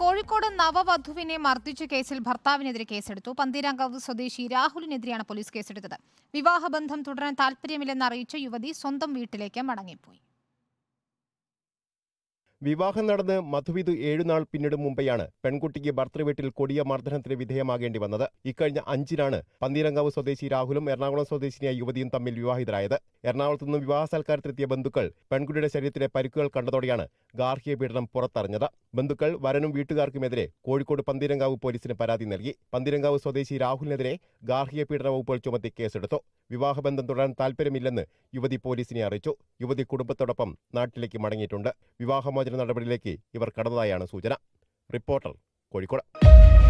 കോഴിക്കോട് നവവധുവിനെ മർദ്ദിച്ച കേസിൽ ഭർത്താവിനെതിരെ കേസെടുത്തു പന്തീരാങ്കാവ് സ്വദേശി രാഹുലിനെതിരെയാണ് പോലീസ് കേസെടുത്തത് വിവാഹബന്ധം തുടരാൻ താല്പര്യമില്ലെന്ന് അറിയിച്ച യുവതി സ്വന്തം വീട്ടിലേക്ക് മടങ്ങിപ്പോയി വിവാഹം നടന്ന് മധുവിധു ഏഴുനാൾ പിന്നിടും മുമ്പെയാണ് പെൺകുട്ടിക്ക് ഭർത്തൃവീട്ടിൽ കൊടിയ മർദ്ദനത്തിന് വിധേയമാകേണ്ടി വന്നത് ഇക്കഴിഞ്ഞ അഞ്ചിനാണ് പന്തീരങ്കാവ് സ്വദേശി രാഹുലും എറണാകുളം സ്വദേശിനിയായ യുവതിയും തമ്മിൽ വിവാഹിതരായത് എറണാകുളത്തു നിന്നും വിവാഹ സൽക്കാരത്തിലെത്തിയ ബന്ധുക്കൾ പെൺകുട്ടിയുടെ ശരീരത്തിലെ പരിക്കുകൾ കണ്ടതോടെയാണ് ഗാർഹിക പീഡനം പുറത്തറിഞ്ഞത് ബന്ധുക്കൾ വരനും വീട്ടുകാർക്കുമെതിരെ കോഴിക്കോട് പന്തീരങ്കാവ് പോലീസിന് പരാതി നൽകി പന്തീരങ്കാവ് സ്വദേശി രാഹുലിനെതിരെ ഗാർഹിക പീഡന വകുപ്പുകൾ ചുമത്തി കേസെടുത്തു വിവാഹബന്ധം തുടരാൻ താൽപ്പര്യമില്ലെന്ന് യുവതി പോലീസിനെ അറിയിച്ചു യുവതി കുടുംബത്തോടൊപ്പം നാട്ടിലേക്ക് മടങ്ങിയിട്ടുണ്ട് വിവാഹമോചന നടപടിയിലേക്ക് ഇവർ കടന്നതായാണ് സൂചന റിപ്പോർട്ടർ കോഴിക്കോട്